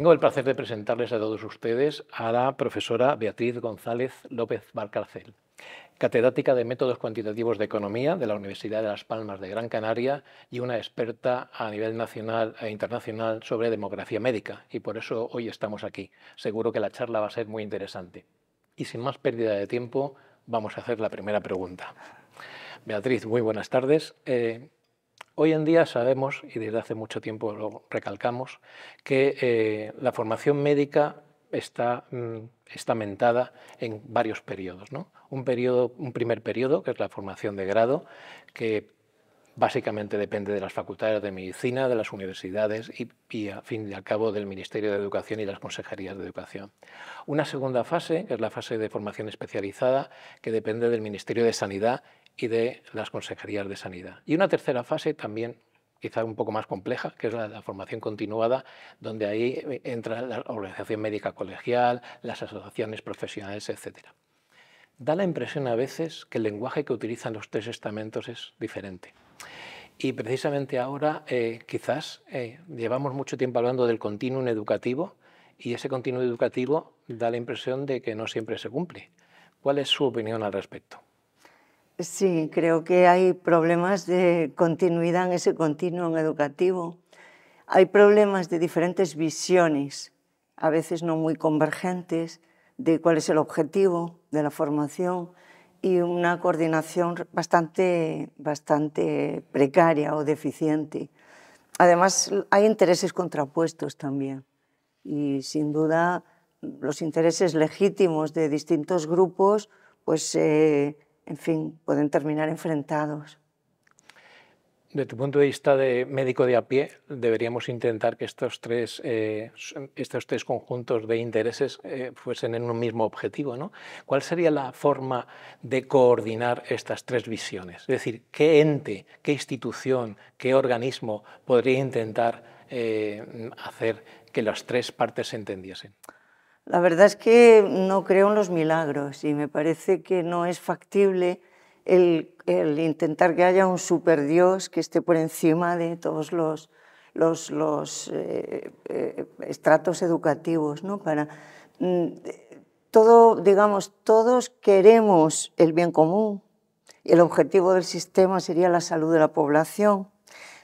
Tengo el placer de presentarles a todos ustedes a la profesora Beatriz González López barcarcel catedrática de métodos cuantitativos de economía de la Universidad de Las Palmas de Gran Canaria y una experta a nivel nacional e internacional sobre demografía médica. Y por eso hoy estamos aquí. Seguro que la charla va a ser muy interesante. Y sin más pérdida de tiempo, vamos a hacer la primera pregunta. Beatriz, muy buenas tardes. Eh, Hoy en día sabemos, y desde hace mucho tiempo lo recalcamos, que eh, la formación médica está mm, estamentada en varios periodos. ¿no? Un, un primer periodo, que es la formación de grado, que básicamente depende de las facultades de medicina, de las universidades y, y, a fin y al cabo del Ministerio de Educación y las consejerías de educación. Una segunda fase, que es la fase de formación especializada, que depende del Ministerio de Sanidad y de las consejerías de sanidad. Y una tercera fase también quizá un poco más compleja, que es la, formación continuada, donde ahí eh, entra la organización médica colegial, las asociaciones profesionales, etc. Da la impresión a veces que el lenguaje que utilizan los tres estamentos es diferente. Y precisamente ahora eh, quizás eh, llevamos mucho tiempo hablando del continuum educativo y ese continuum educativo da la impresión de que no siempre se cumple. ¿Cuál es su opinión al respecto? Sí, creo que hay problemas de continuidad en ese continuo educativo. Hay problemas de diferentes visiones, a veces no muy convergentes, de cuál es el objetivo de la formación y una coordinación bastante, bastante precaria o deficiente. Además, hay intereses contrapuestos también y sin duda los intereses legítimos de distintos grupos pues eh, en fin, pueden terminar enfrentados. De tu punto de vista de médico de a pie, deberíamos intentar que estos tres, eh, estos tres conjuntos de intereses eh, fuesen en un mismo objetivo. ¿no? ¿Cuál sería la forma de coordinar estas tres visiones? Es decir, ¿qué ente, qué institución, qué organismo podría intentar eh, hacer que las tres partes se entendiesen? La verdad es que no creo en los milagros y me parece que no es factible el, intentar que haya un superdios que esté por encima de todos los, eh, eh, estratos educativos. ¿no? Para, mm, todo, digamos, todos queremos el bien común. El objetivo del sistema sería la salud de la población.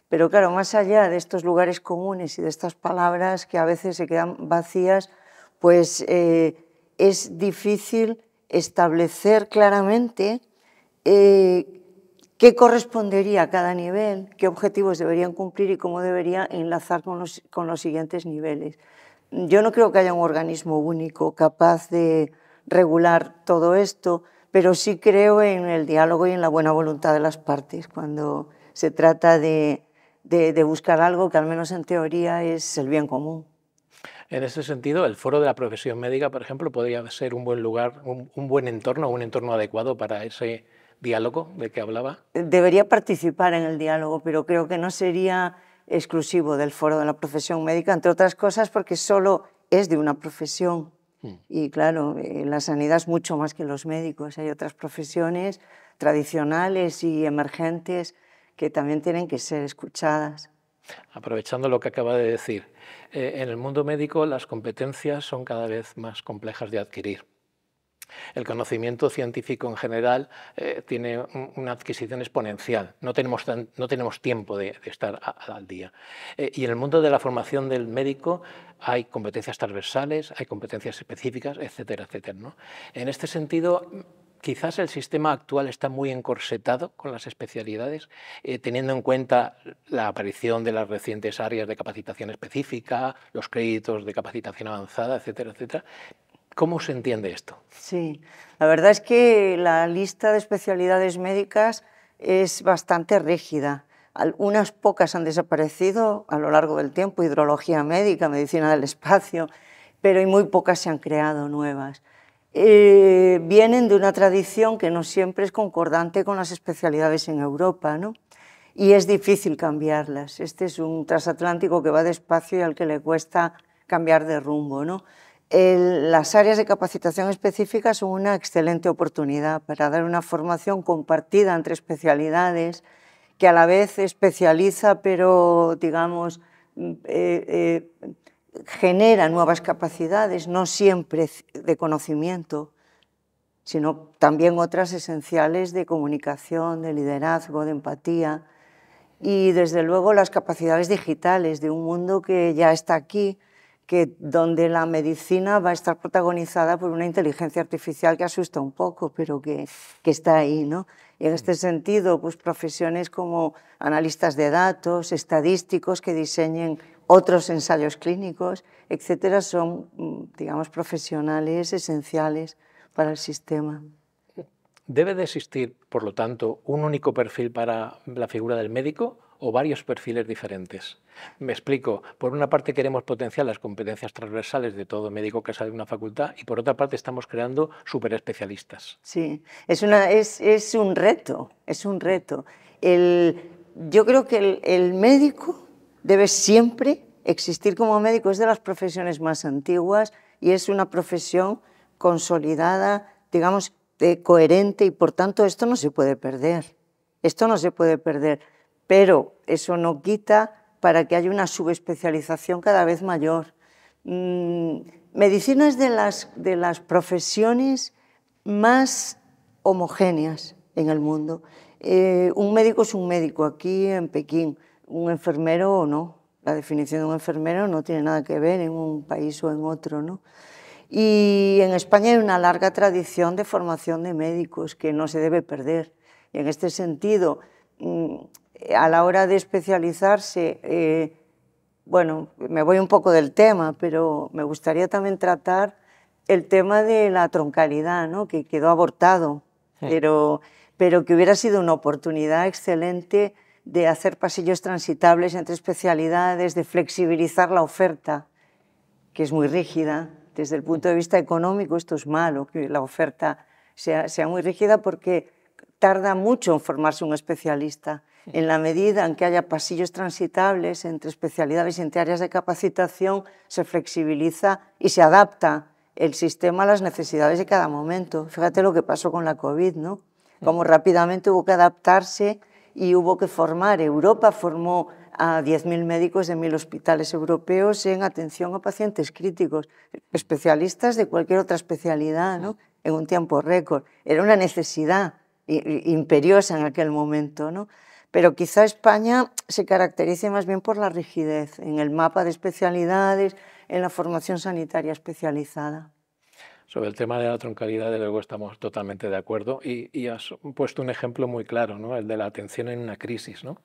Pero claro, más allá de estos lugares comunes y de estas palabras que a veces se quedan vacías, pues eh, es difícil establecer claramente eh, qué correspondería a cada nivel, qué objetivos deberían cumplir y cómo debería enlazar con los, siguientes niveles. Yo no creo que haya un organismo único capaz de regular todo esto, pero sí creo en el diálogo y en la buena voluntad de las partes cuando se trata de buscar algo que al menos en teoría es el bien común. En ese sentido, el foro de la profesión médica, por ejemplo, podría ser un buen lugar, un, buen entorno, un entorno adecuado para ese diálogo de que hablaba. Debería participar en el diálogo, pero creo que no sería exclusivo del foro de la profesión médica, entre otras cosas porque solo es de una profesión. Hmm. Y claro, eh, la sanidad es mucho más que los médicos. Hay otras profesiones tradicionales y emergentes que también tienen que ser escuchadas. Aprovechando lo que acaba de decir, eh, en el mundo médico las competencias son cada vez más complejas de adquirir. El conocimiento científico en general eh, tiene una adquisición exponencial, no tenemos, no tenemos tiempo de, estar al día. Eh, y en el mundo de la formación del médico hay competencias transversales, hay competencias específicas, etcétera, etcétera. En este sentido, quizás el sistema actual está muy encorsetado con las especialidades, eh, teniendo en cuenta la aparición de las recientes áreas de capacitación específica, los créditos de capacitación avanzada, etcétera, etcétera. ¿Cómo se entiende esto? Sí, la verdad es que la lista de especialidades médicas es bastante rígida. Algunas pocas han desaparecido a lo largo del tiempo, hidrología médica, medicina del espacio, pero y muy pocas se han creado nuevas. Eh, vienen de una tradición que no siempre es concordante con las especialidades en Europa, ¿no? Y es difícil cambiarlas. Este es un transatlántico que va despacio y al que le cuesta cambiar de rumbo, ¿no? las áreas de capacitación específica son una excelente oportunidad para dar una formación compartida entre especialidades que a la vez especializa, pero digamos, mm, eh, eh, genera nuevas capacidades, no siempre de conocimiento, sino también otras esenciales de comunicación, de liderazgo, de empatía y desde luego las capacidades digitales de un mundo que ya está aquí, que donde la medicina va a estar protagonizada por una inteligencia artificial que asusta un poco, pero que, está ahí, Y en este sentido, pues profesiones como analistas de datos, estadísticos que diseñen otros ensayos clínicos, etcétera, son, mm, digamos, profesionales esenciales para el sistema. ¿Debe de existir, por lo tanto, un único perfil para la figura del médico o varios perfiles diferentes? Me explico. Por una parte queremos potenciar las competencias transversales de todo médico que sale de una facultad y por otra parte estamos creando superespecialistas. Sí, es, una, es, es un reto, es un reto. El, yo creo que el, el médico debe siempre existir como médico. Es de las profesiones más antiguas y es una profesión consolidada, digamos, eh, coherente y por tanto esto no se puede perder. Esto no se puede perder, pero eso no quita para que haya una subespecialización cada vez mayor. Mm, medicina es de las, profesiones más homogéneas en el mundo. Eh, un médico es un médico aquí en Pekín, un enfermero o no. La definición de un enfermero no tiene nada que ver en un país o en otro, ¿no? Y en España hay una larga tradición de formación de médicos que no se debe perder. Y en este sentido, mm, a la hora de especializarse, eh, bueno, me voy un poco del tema, pero me gustaría también tratar el tema de la troncalidad, ¿no? que quedó abortado, pero que hubiera sido una oportunidad excelente de hacer pasillos transitables entre especialidades, de flexibilizar la oferta, que es muy rígida. Desde el punto de vista económico esto es malo, que la oferta sea, muy rígida porque tarda mucho en formarse un especialista. En la medida en que haya pasillos transitables entre especialidades, entre áreas de capacitación, se flexibiliza y se adapta el sistema a las necesidades de cada momento. Fíjate lo que pasó con la COVID, ¿no? Cómo rápidamente hubo que adaptarse y hubo que formar. Europa formó a 10.000 médicos de 1.000 hospitales europeos en atención a pacientes críticos, especialistas de cualquier otra especialidad, ¿no? en un tiempo récord. Era una necesidad imperiosa en aquel momento. ¿no? Pero quizá España se caracterice más bien por la rigidez en el mapa de especialidades, en la formación sanitaria especializada. Sobre el tema de la troncalidad, del luego, estamos totalmente de acuerdo y, has puesto un ejemplo muy claro, ¿no? el de la atención en una crisis. ¿no?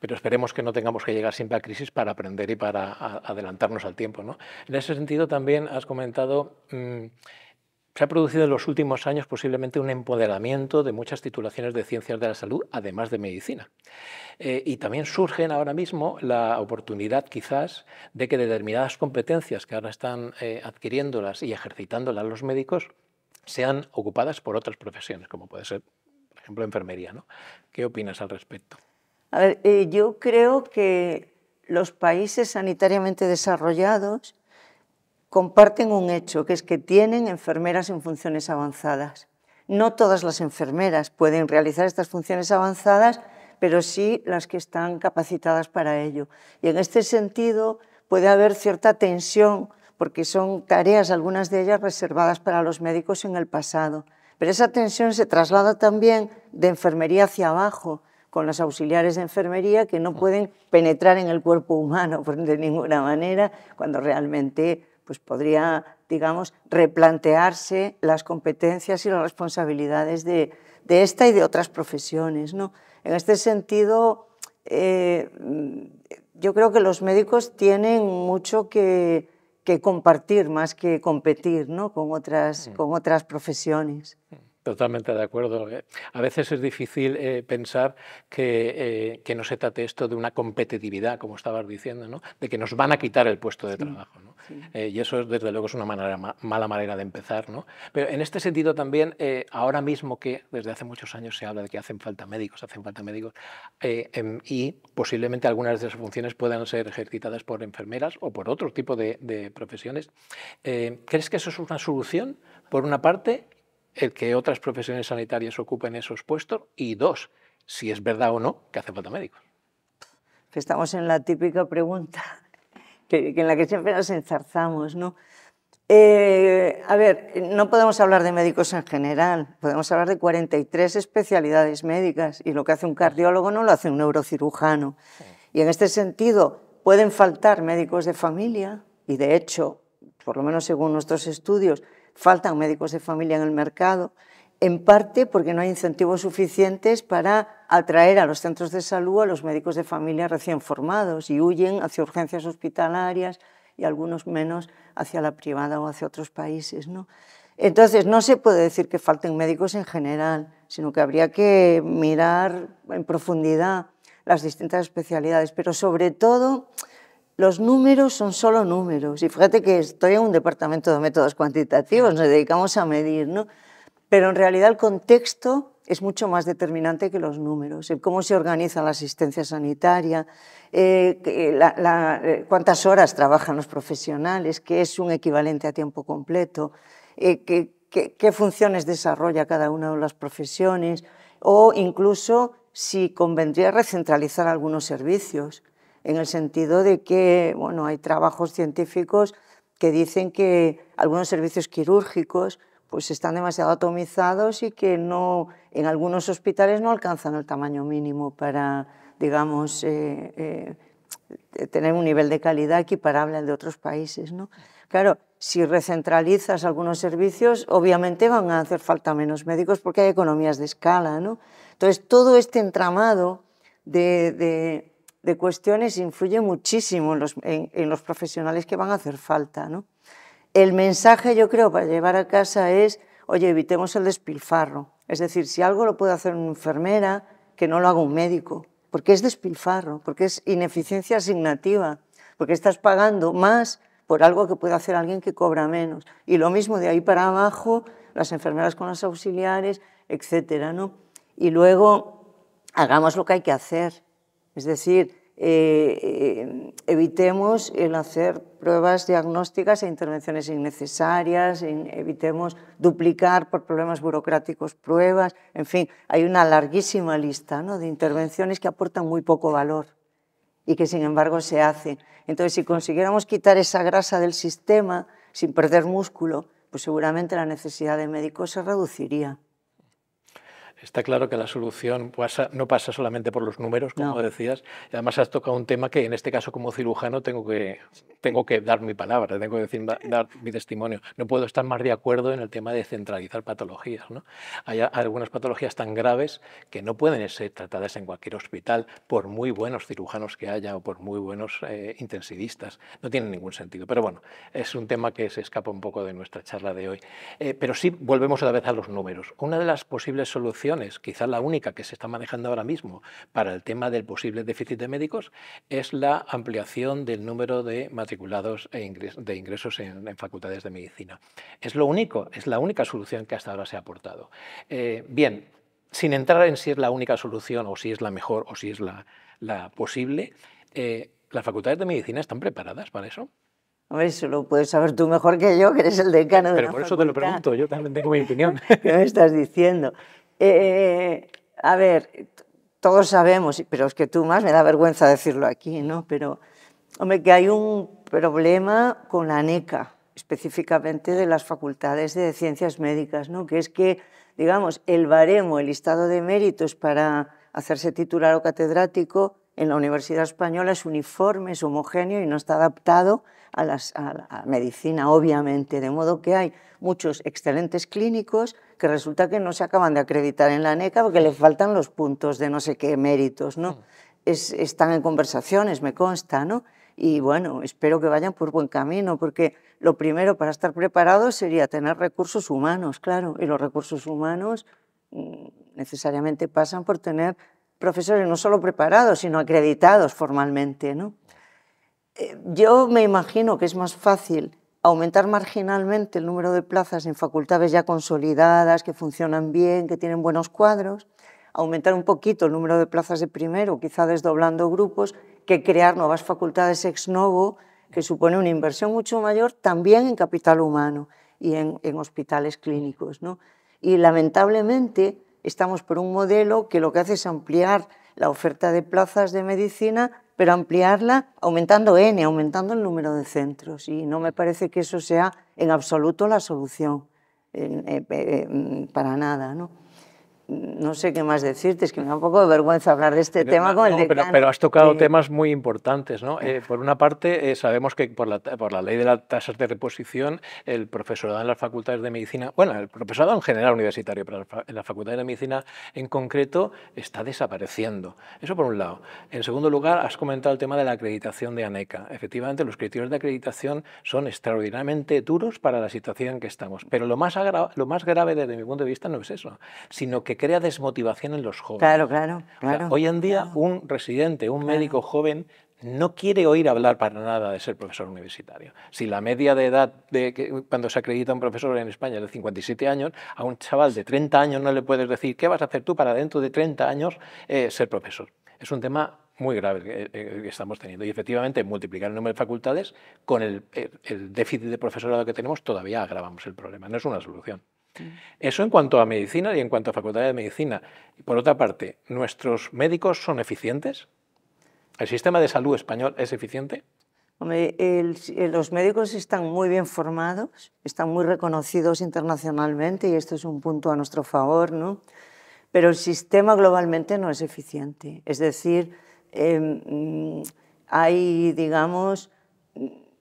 Pero esperemos que no tengamos que llegar siempre a crisis para aprender y para adelantarnos al tiempo. ¿no? En ese sentido, también has comentado... Mm, se ha producido en los últimos años posiblemente un empoderamiento de muchas titulaciones de ciencias de la salud, además de medicina. Eh, y también surgen ahora mismo la oportunidad quizás de que determinadas competencias que ahora están eh, adquiriéndolas y ejercitándolas los médicos sean ocupadas por otras profesiones, como puede ser, por ejemplo, enfermería. ¿Qué opinas al respecto? Eh, yo creo que los países sanitariamente desarrollados comparten un hecho, que es que tienen enfermeras en funciones avanzadas. No todas las enfermeras pueden realizar estas funciones avanzadas, pero sí las que están capacitadas para ello. Y en este sentido puede haber cierta tensión, porque son tareas, algunas de ellas, reservadas para los médicos en el pasado. Pero esa tensión se traslada también de enfermería hacia abajo, con los auxiliares de enfermería que no pueden penetrar en el cuerpo humano de ninguna manera, cuando realmente pues podría, digamos, replantearse las competencias y las responsabilidades de, esta y de otras profesiones. En este sentido, eh, yo creo que los médicos tienen mucho que, compartir más que competir con, otras, otras profesiones. Totalmente de acuerdo. Eh, a veces es difícil eh, pensar eh, que, no se trate esto de una competitividad, como estabas diciendo, ¿no? de que nos van a quitar el puesto de trabajo. y eso, desde luego, es una manera, mala manera de empezar. ¿no? Pero en este sentido también, ahora mismo que desde hace muchos años se habla de que hacen falta médicos, hacen falta médicos, em, y posiblemente algunas de esas funciones puedan ser ejercitadas por enfermeras o por otro tipo de profesiones, ¿crees que eso es una solución, por una parte? el que otras profesiones sanitarias ocupen esos puestos y dos, si es verdad o no que hace falta médicos. Estamos en la típica pregunta que, en la que siempre nos enzarzamos, ¿no? Eh, a ver, no podemos hablar de médicos en general, podemos hablar de 43 especialidades médicas y lo que hace un cardiólogo no lo hace un neurocirujano. Y en este sentido, pueden faltar médicos de familia y de hecho, por lo menos según nuestros estudios, faltan médicos de familia en el mercado, en parte porque no hay incentivos suficientes para atraer a los centros de salud a los médicos de familia recién formados y huyen hacia urgencias hospitalarias y algunos menos hacia la privada o hacia otros países. ¿no? Entonces, no se puede decir que falten médicos en general, sino que habría que mirar en profundidad las distintas especialidades, pero sobre todo los números son solo números. Y fíjate que estoy en un departamento de métodos cuantitativos, nos dedicamos a medir, ¿no? Pero en realidad el contexto es mucho más determinante que los números, el cómo se organiza la asistencia sanitaria, eh, eh, eh, cuántas horas trabajan los profesionales, qué es un equivalente a tiempo completo, qué funciones desarrolla cada una de las profesiones, o incluso si convendría recentralizar algunos servicios en el sentido de que bueno, hay trabajos científicos que dicen que algunos servicios quirúrgicos pues están demasiado atomizados y que no, en algunos hospitales no alcanzan el tamaño mínimo para, digamos, eh, eh, tener un nivel de calidad equiparable al de otros países. ¿no? Claro, si recentralizas algunos servicios, obviamente van a hacer falta menos médicos porque hay economías de escala. ¿no? Entonces, todo este entramado de de cuestiones influye muchísimo en los, profesionales que van a hacer falta. ¿no? El mensaje, yo creo, para llevar a casa es, oye, evitemos el despilfarro. Es decir, si algo lo puede hacer una enfermera, que no lo haga un médico, porque es despilfarro, porque es ineficiencia asignativa, porque estás pagando más por algo que puede hacer alguien que cobra menos. Y lo mismo de ahí para abajo, las enfermeras con los auxiliares, etcétera, Y luego hagamos lo que hay que hacer. Es decir, eh, eh, evitemos el hacer pruebas diagnósticas e intervenciones innecesarias, evitemos duplicar por problemas burocráticos pruebas, en fin, hay una larguísima lista de intervenciones que aportan muy poco valor y que sin embargo se hacen. Entonces, si consiguiéramos quitar esa grasa del sistema sin perder músculo, pues seguramente la necesidad de médicos se reduciría. Está claro que la solución no pasa solamente por los números, como decías, además has tocado un tema que en este caso como cirujano tengo que, tengo que dar mi palabra, tengo que decir, dar mi testimonio. No puedo estar más de acuerdo en el tema de centralizar patologías. ¿no? Hay algunas patologías tan graves que no pueden ser tratadas en cualquier hospital, por muy buenos cirujanos que haya o por muy buenos eh, intensivistas. No tiene ningún sentido. Pero bueno, es un tema que se escapa un poco de nuestra charla de hoy. Eh, pero sí volvemos otra vez a los números. Una de las posibles soluciones quizás la única que se está manejando ahora mismo para el tema del posible déficit de médicos, es la ampliación del número de matriculados e de ingresos en, facultades de medicina. Es lo único, es la única solución que hasta ahora se ha aportado. Eh, bien, sin entrar en si es la única solución o si es la mejor o si es la, posible, eh, ¿las facultades de medicina están preparadas para eso? eso lo puedes saber tú mejor que yo, que eres el decano de Pero por eso te lo pregunto, yo también tengo mi opinión. ¿Qué me estás diciendo? Eh, a ver, todos sabemos, pero es que tú más me da vergüenza decirlo aquí, ¿no? Pero, hombre, que hay un problema con la NECA, específicamente de las facultades de ciencias médicas, ¿no? Que es que, digamos, el baremo, el listado de méritos para hacerse titular o catedrático, en la Universidad Española es uniforme, es homogéneo y no está adaptado a, la medicina, obviamente. De modo que hay muchos excelentes clínicos que resulta que no se acaban de acreditar en la NECA porque les faltan los puntos de no sé qué méritos, ¿no? Mm. están en conversaciones, me consta, ¿no? Y bueno, espero que vayan por buen camino, porque lo primero para estar preparados sería tener recursos humanos, claro, y los recursos humanos mm, necesariamente pasan por tener profesores no solo preparados, sino acreditados formalmente. ¿no? Eh, yo me imagino que es más fácil aumentar marginalmente el número de plazas en facultades ya consolidadas, que funcionan bien, que tienen buenos cuadros, aumentar un poquito el número de plazas de primero, quizá desdoblando grupos, que crear nuevas facultades ex novo, que supone una inversión mucho mayor también en capital humano y en, hospitales clínicos. ¿no? Y lamentablemente estamos por un modelo que lo que hace es ampliar la oferta de plazas de medicina, pero ampliarla aumentando N, aumentando el número de centros. Y no me parece que eso sea en absoluto la solución, eh, eh, eh, para nada no sé qué más decirte, es que me da un poco de vergüenza hablar de este tema con el pero, pero, has tocado temas muy importantes, ¿no? Eh, por una parte, eh, sabemos que por la, por la ley de las tasas de reposición, el profesorado en las facultades de medicina, bueno, el profesorado en general universitario, pero en las facultades de medicina en concreto, está desapareciendo. Eso por un lado. En segundo lugar, has comentado el tema de la acreditación de ANECA. Efectivamente, los criterios de acreditación son extraordinariamente duros para la situación en que estamos, pero lo más, lo más grave desde mi punto de vista no es eso, sino que crea desmotivación en los jóvenes. Claro, claro, hoy en día un residente, un médico joven no quiere oír hablar para nada de ser profesor universitario. Si la media de edad de que, cuando se acredita un profesor en España es de 57 años, a un chaval de 30 años no le puedes decir qué vas a hacer tú para dentro de 30 años eh, ser profesor. Es un tema muy grave eh, que, estamos teniendo. Y efectivamente, multiplicar el número de facultades con el déficit de profesorado que tenemos todavía agravamos el problema. No es una solución. Eso en cuanto a medicina y en cuanto a facultad de medicina. Por otra parte, ¿nuestros médicos son eficientes? ¿El sistema de salud español es eficiente? Eh, los médicos están muy bien formados, están muy reconocidos internacionalmente y esto es un punto a nuestro favor, ¿no? Pero el sistema globalmente no es eficiente. Es decir, em, hay, digamos,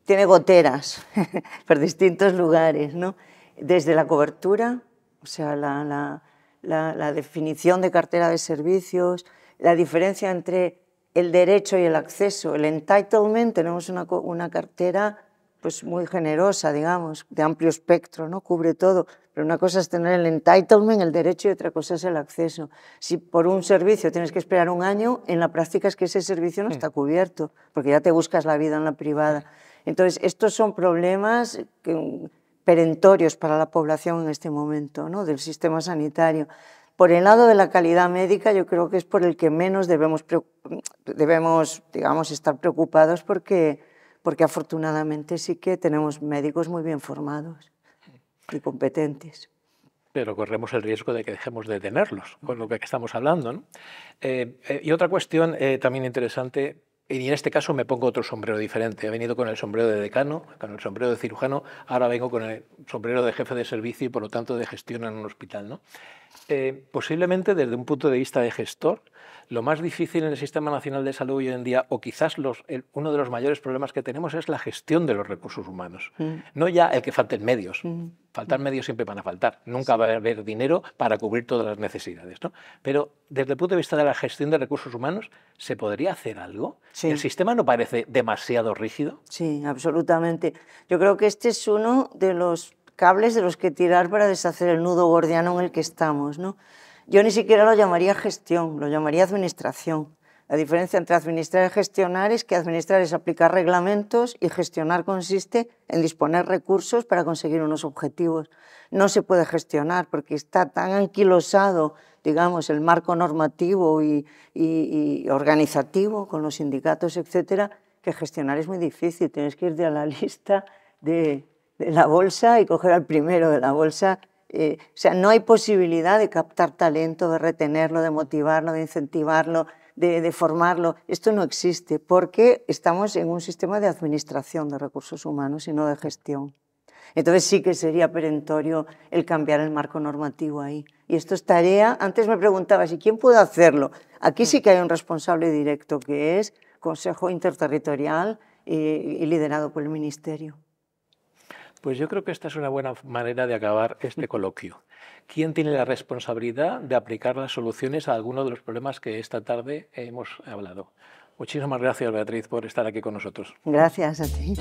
tiene goteras por distintos lugares, ¿no? desde la cobertura, o sea, la, la, definición de cartera de servicios, la diferencia entre el derecho y el acceso. El entitlement, tenemos una, una, cartera pues muy generosa, digamos, de amplio espectro, ¿no? cubre todo. Pero una cosa es tener el entitlement, el derecho, y otra cosa es el acceso. Si por un servicio tienes que esperar un año, en la práctica es que ese servicio no está cubierto, porque ya te buscas la vida en la privada. Entonces, estos son problemas que, perentorios para la población en este momento ¿no? del sistema sanitario. Por el lado de la calidad médica, yo creo que es por el que menos debemos, debemos digamos, estar preocupados porque, porque afortunadamente sí que tenemos médicos muy bien formados y competentes. Pero corremos el riesgo de que dejemos de tenerlos, con lo que estamos hablando. ¿no? Eh, eh, y otra cuestión eh, también interesante y en este caso me pongo otro sombrero diferente. He venido con el sombrero de decano, con el sombrero de cirujano, ahora vengo con el sombrero de jefe de servicio y por lo tanto de gestión en un hospital. ¿no? Eh, posiblemente desde un punto de vista de gestor, lo más difícil en el Sistema Nacional de Salud hoy en día, o quizás uno de los mayores problemas que tenemos, es la gestión de los recursos humanos. Mm. No ya el que falten medios. Mm. Faltar mm. medios siempre van a faltar. Nunca va a haber dinero para cubrir todas las necesidades. Pero desde el punto de vista de la gestión de recursos humanos, ¿se podría hacer algo? ¿El sistema no parece demasiado rígido? Sí, absolutamente. Yo creo que este es uno de los cables de los que tirar para deshacer el nudo gordiano en el que estamos. ¿no? Yo ni siquiera lo llamaría gestión, lo llamaría administración. La diferencia entre administrar y gestionar es que administrar es aplicar reglamentos y gestionar consiste en disponer recursos para conseguir unos objetivos. No se puede gestionar porque está tan anquilosado, digamos, el marco normativo y, organizativo con los sindicatos, etcétera, que gestionar es muy difícil. Tienes que ir a la lista de la bolsa y coger al primero de la bolsa eh, o sea, no hay posibilidad de captar talento, de retenerlo, de motivarlo, de incentivarlo, de, formarlo. Esto no existe porque estamos en un sistema de administración de recursos humanos y no de gestión. Entonces sí que sería perentorio el cambiar el marco normativo ahí. Y esto es tarea, antes me preguntaba si quién puede hacerlo? Aquí sí que hay un responsable directo que es Consejo Interterritorial eh, y liderado por el Ministerio. Pues yo creo que esta es una buena manera de acabar este mm. coloquio. ¿Quién tiene la responsabilidad de aplicar las soluciones a algunos de los problemas que esta tarde hemos hablado? Muchísimas gracias, Beatriz, por estar aquí con nosotros. Gracias a ti.